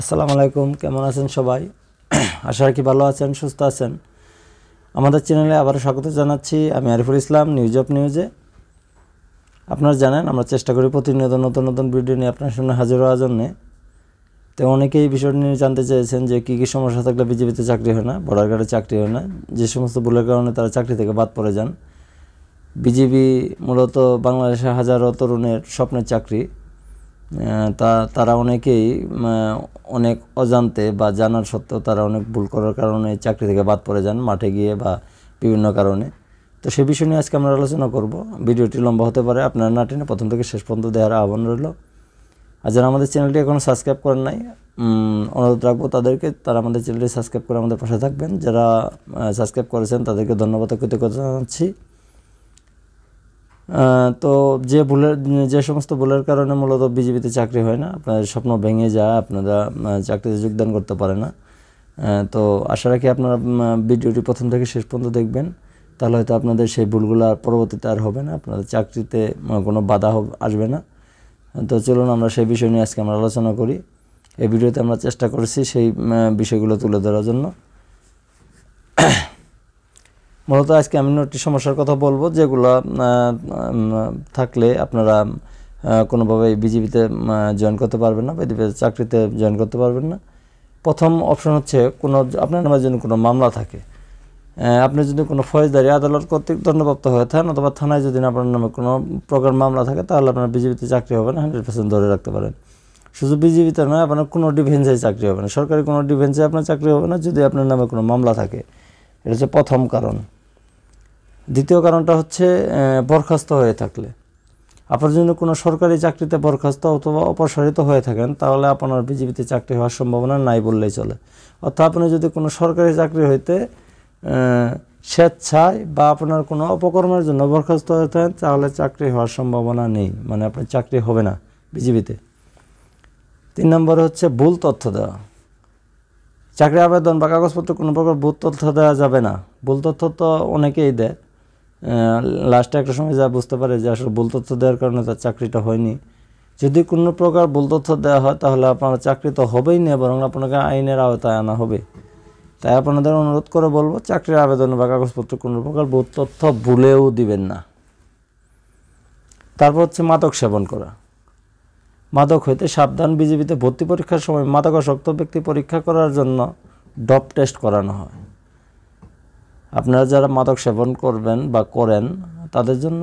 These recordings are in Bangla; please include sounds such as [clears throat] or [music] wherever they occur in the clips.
আসসালামু আলাইকুম কেমন আছেন সবাই [clears throat] আশা রাখি ভালো আছেন সুস্থ আছেন আমাদের চ্যানেলে আবার স্বাগত জানাচ্ছি আমি আরিফুল ইসলাম নিউজ অফ নিউজে আপনারা জানেন আমরা চেষ্টা করি প্রতিনিয়ত নতুন নতুন ভিডিও নিয়ে আপনার সামনে হাজির হওয়ার জন্যে তো অনেকেই বিষয় নিয়ে জানতে চেয়েছেন যে কী কী সমস্যা থাকলে বিজেপিতে চাকরি হয় না বর্ডার গার্ডে চাকরি হয় না যে সমস্ত ভুলের কারণে তারা চাকরি থেকে বাদ পড়ে যান বিজেপি মূলত বাংলাদেশের হাজারো তরুণের স্বপ্নের চাকরি তা তারা অনেকেই অনেক অজান্তে বা জানার সত্ত্বেও তারা অনেক ভুল করার কারণে চাকরি থেকে বাদ পড়ে যান মাঠে গিয়ে বা বিভিন্ন কারণে তো সে বিষয় নিয়ে আজকে আমরা আলোচনা করব ভিডিওটি লম্বা হতে পারে আপনারা না প্রথম থেকে শেষ পর্যন্ত দেওয়ার আহ্বান রইল আর যারা আমাদের চ্যানেলটি এখনও সাবস্ক্রাইব করেন নাই অনুরোধ রাখবো তাদেরকে তারা আমাদের চ্যানেলটি সাবস্ক্রাইব করে আমাদের পাশে থাকবেন যারা সাবস্ক্রাইব করেছেন তাদেরকে ধন্যবাদ কৃতজ্ঞতা জানাচ্ছি তো যে ভুলের যে সমস্ত ভুলের কারণে মূলত বিজেপিতে চাকরি হয় না আপনাদের স্বপ্ন ভেঙে যায় আপনারা চাকরিতে যোগদান করতে পারে না তো আশা রাখি আপনারা ভিডিওটি প্রথম থেকে শেষ পর্যন্ত দেখবেন তাহলে হয়তো আপনাদের সেই ভুলগুলো আর পরবর্তীতে আর হবে না আপনাদের চাকরিতে কোনো বাধা আসবে না তো চলুন আমরা সেই বিষয় নিয়ে আজকে আমরা আলোচনা করি এই ভিডিওতে আমরা চেষ্টা করেছি সেই বিষয়গুলো তুলে ধরার জন্য মূলত আজকে আমি নটি সমস্যার কথা বলবো যেগুলো থাকলে আপনারা কোনোভাবে বিজিবিতে জয়েন করতে পারবেন না বিজিবি চাকরিতে জয়েন করতে পারবেন না প্রথম অপশন হচ্ছে কোনো আপনার নামে যদি কোনো মামলা থাকে আপনি যদি কোনো ফৌজদারি আদালত কর্তৃক দণ্ডপ্রাপ্ত হয়ে থাকেন অথবা থানায় যদি আপনার নামে কোনো প্রকার মামলা থাকে তাহলে আপনার বিজেপিতে চাকরি হবে না হান্ড্রেড পার্সেন্ট ধরে রাখতে পারেন শুধু বিজেপিতে নয় আপনার কোনো ডিফেন্সে চাকরি হবে না সরকারি কোনো ডিফেন্সে আপনার চাকরি হবে না যদি আপনার নামে কোনো মামলা থাকে এটা হচ্ছে প্রথম কারণ দ্বিতীয় কারণটা হচ্ছে বরখাস্ত হয়ে থাকলে আপনার জন্য কোনো সরকারি চাকরিতে বরখাস্ত অথবা অপসারিত হয়ে থাকেন তাহলে আপনার বিজেপিতে চাকরি হওয়ার সম্ভাবনা নাই বললেই চলে অর্থাৎ আপনি যদি কোনো সরকারি চাকরি হইতে স্বেচ্ছায় বা আপনার কোনো অপকর্মের জন্য বরখাস্ত হয়ে থাকেন তাহলে চাকরি হওয়ার সম্ভাবনা নেই মানে আপনার চাকরি হবে না বিজেপিতে তিন নম্বরে হচ্ছে ভুল তথ্য দেওয়া চাকরি আবেদন বা কাগজপত্র কোনো প্রকার ভুল তথ্য দেওয়া যাবে না ভুল তথ্য তো অনেকেই দেয় লাস্টে একটা সময় যা বুঝতে পারে যে আসলে ভুল তথ্য দেওয়ার কারণে তার চাকরিটা হয়নি যদি কোনো প্রকার ভুল তথ্য দেওয়া হয় তাহলে আপনার চাকরি তো হবেই না বরং আপনাকে আইনের আওতায় আনা হবে তাই আপনাদের অনুরোধ করে বলবো চাকরির আবেদন বা কাগজপত্র কোনো প্রকার ভুল তথ্য ভুলেও দিবেন না তারপর হচ্ছে মাদক সেবন করা মাদক হইতে সাবধান বিজেপিতে ভর্তি পরীক্ষার সময় মাদকাসক্ত ব্যক্তি পরীক্ষা করার জন্য ডপ টেস্ট করানো হয় আপনারা যারা মাদক সেবন করবেন বা করেন তাদের জন্য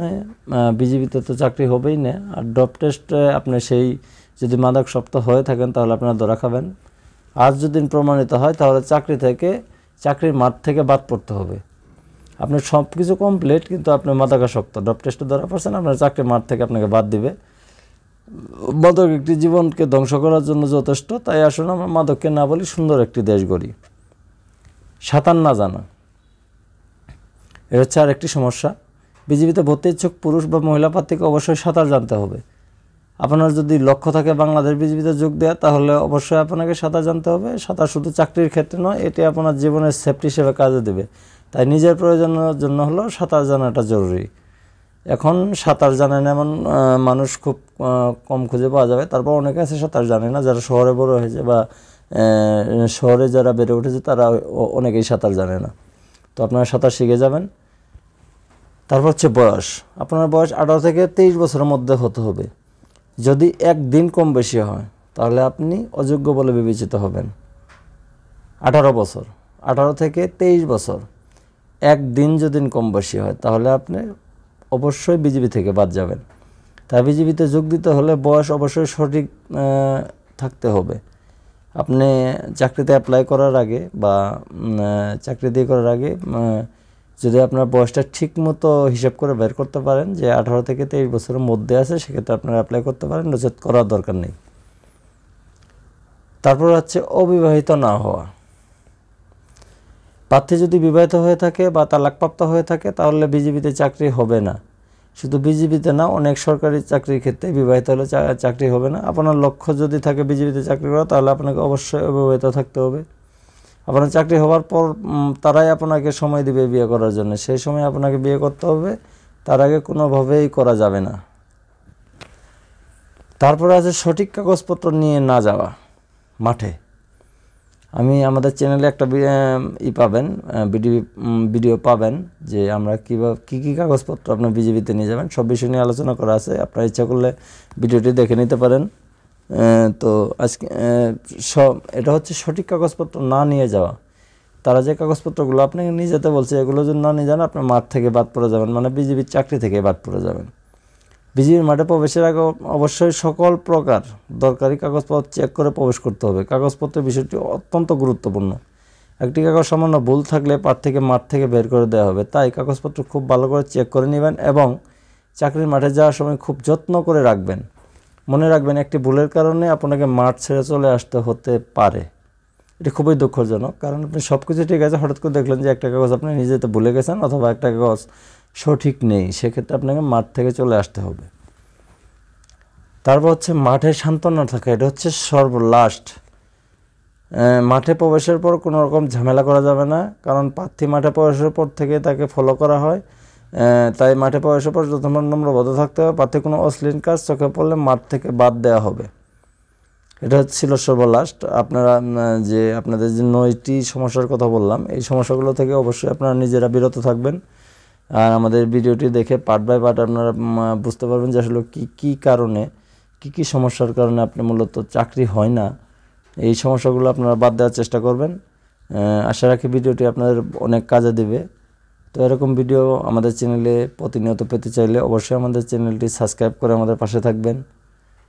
বিজেপিতে তো চাকরি হবেই না আর ডপ টেস্টে আপনি সেই যদি মাদক শক্ত হয়ে থাকেন তাহলে আপনারা ধরা খাবেন আর যদি প্রমাণিত হয় তাহলে চাকরি থেকে চাকরির মাঠ থেকে বাদ পড়তে হবে আপনার সব কিছু কমপ্লিট কিন্তু আপনি মাদকাসক্ত ডপ টেস্টে ধরা পড়ছেন আপনার চাকরির মাঠ থেকে আপনাকে বাদ দিবে মাদক একটি জীবনকে ধ্বংস করার জন্য যথেষ্ট তাই আসলে আমরা মাদককে না বলি সুন্দর একটি দেশ গড়ি সাঁতার না জানা এটা হচ্ছে আর একটি সমস্যা বিজেপিতে ভর্তি ইচ্ছুক পুরুষ বা মহিলা প্রার্থীকে অবশ্যই সাঁতার জানতে হবে আপনার যদি লক্ষ্য থাকে বাংলাদেশ বিজেপিতে যোগ দেওয়া তাহলে অবশ্যই আপনাকে সাঁতার জানতে হবে সাঁতার শুধু চাকরির ক্ষেত্রে নয় এটি আপনার জীবনের সেফটি হিসেবে কাজে দেবে তাই নিজের প্রয়োজনের জন্য হলো সাঁতার জানাটা জরুরি এখন সাঁতার জানে না এমন মানুষ খুব কম খুঁজে পাওয়া যাবে তারপর অনেকে আছে সাঁতার জানে না যারা শহরে বড় হয়েছে বা শহরে যারা বেড়ে উঠেছে তারা অনেকেই সাঁতার জানে না তো আপনারা সাঁতার শিখে যাবেন তারপর হচ্ছে বয়স আপনার বয়স আঠারো থেকে তেইশ বছরের মধ্যে হতে হবে যদি একদিন কম বেশি হয় তাহলে আপনি অযোগ্য বলে বিবেচিত হবেন আঠারো বছর আঠারো থেকে তেইশ বছর একদিন যদি কম বেশি হয় তাহলে আপনি অবশ্যই বিজেপি থেকে বাদ যাবেন তা বিজেপিতে যোগ দিতে হলে বয়স অবশ্যই সঠিক থাকতে হবে আপনি চাকরিতে অ্যাপ্লাই করার আগে বা চাকরি দিয়ে করার আগে যদি আপনার বয়সটা ঠিক মতো হিসাব করে বের করতে পারেন যে আঠারো থেকে তেইশ বছরের মধ্যে আছে সেক্ষেত্রে আপনারা অ্যাপ্লাই করতে পারেন নজর করার দরকার নেই তারপর হচ্ছে অবিবাহিত না হওয়া প্রার্থী যদি বিবাহিত হয়ে থাকে বা তালাকপ্রাপ্ত হয়ে থাকে তাহলে বিজেপিতে চাকরি হবে না শুধু বিজেপিতে না অনেক সরকারি চাকরির ক্ষেত্রে বিবাহিত হলে চাকরি হবে না আপনার লক্ষ্য যদি থাকে বিজেপিতে চাকরি করা তাহলে আপনাকে অবশ্যই অবিবাহিত থাকতে হবে আপনার চাকরি হওয়ার পর তারাই আপনাকে সময় দিবে বিয়ে করার জন্য সেই সময় আপনাকে বিয়ে করতে হবে তার আগে কোনোভাবেই করা যাবে না তারপরে আছে সঠিক কাগজপত্র নিয়ে না যাওয়া মাঠে আমি আমাদের চ্যানেলে একটা ই পাবেন ভিডিও ভিডিও পাবেন যে আমরা কীভাবে কী কী কাগজপত্র আপনার বিজেপিতে নিয়ে যাবেন সব বিষয় নিয়ে আলোচনা করা আছে আপনার ইচ্ছা করলে ভিডিওটি দেখে নিতে পারেন তো আজকে সব এটা হচ্ছে সঠিক কাগজপত্র না নিয়ে যাওয়া তারা যে কাগজপত্রগুলো আপনাকে নিয়ে যেতে বলছে এগুলো যদি না নিয়ে যান আপনার মাঠ থেকে বাদ পড়ে যাবেন মানে বিজেপির চাকরি থেকে বাদ পড়ে যাবেন বিজিবির মাঠে প্রবেশের আগে অবশ্যই সকল প্রকার দরকারি কাগজপত্র চেক করে প্রবেশ করতে হবে কাগজপত্রের বিষয়টি অত্যন্ত গুরুত্বপূর্ণ একটি কাগজ সামান্য ভুল থাকলে পাঠ থেকে মাঠ থেকে বের করে দেওয়া হবে তাই কাগজপত্র খুব ভালো করে চেক করে নেবেন এবং চাকরির মাঠে যাওয়ার সময় খুব যত্ন করে রাখবেন মনে রাখবেন একটি ভুলের কারণে আপনাকে মাঠ ছেড়ে চলে আসতে হতে পারে এটা খুবই দুঃখজনক কারণ আপনি সব কিছু ঠিক আছে হঠাৎ করে দেখলেন যে একটা কাগজ আপনি নিজে তো ভুলে গেছেন অথবা একটা কাগজ সঠিক নেই সেক্ষেত্রে আপনাকে মাঠ থেকে চলে আসতে হবে তারপর হচ্ছে মাঠে শান্ত না থাকা এটা হচ্ছে সর্বলাস্ট মাঠে প্রবেশের পর কোনো রকম ঝামেলা করা যাবে না কারণ প্রার্থী মাঠে প্রবেশের পর থেকে তাকে ফলো করা হয় তাই মাঠে প্রবেশের পর যথমান নম্র বদ থাকতে হবে প্রার্থী কোনো অশ্লীল কাজ চোখে পড়লে মাঠ থেকে বাদ দেওয়া হবে এটা ছিল সর্বলাস্ট আপনারা যে আপনাদের যে নয়টি সমস্যার কথা বললাম এই সমস্যাগুলো থেকে অবশ্যই আপনারা নিজেরা বিরত থাকবেন আর আমাদের ভিডিওটি দেখে পার্ট বাই পার্ট আপনারা বুঝতে পারবেন যে আসলে কী কী কারণে কি কি সমস্যার কারণে আপনি মূলত চাকরি হয় না এই সমস্যাগুলো আপনারা বাদ দেওয়ার চেষ্টা করবেন আশা রাখি ভিডিওটি আপনাদের অনেক কাজে দেবে তো এরকম ভিডিও আমাদের চ্যানেলে প্রতিনিয়ত পেতে চাইলে অবশ্যই আমাদের চ্যানেলটি সাবস্ক্রাইব করে আমাদের পাশে থাকবেন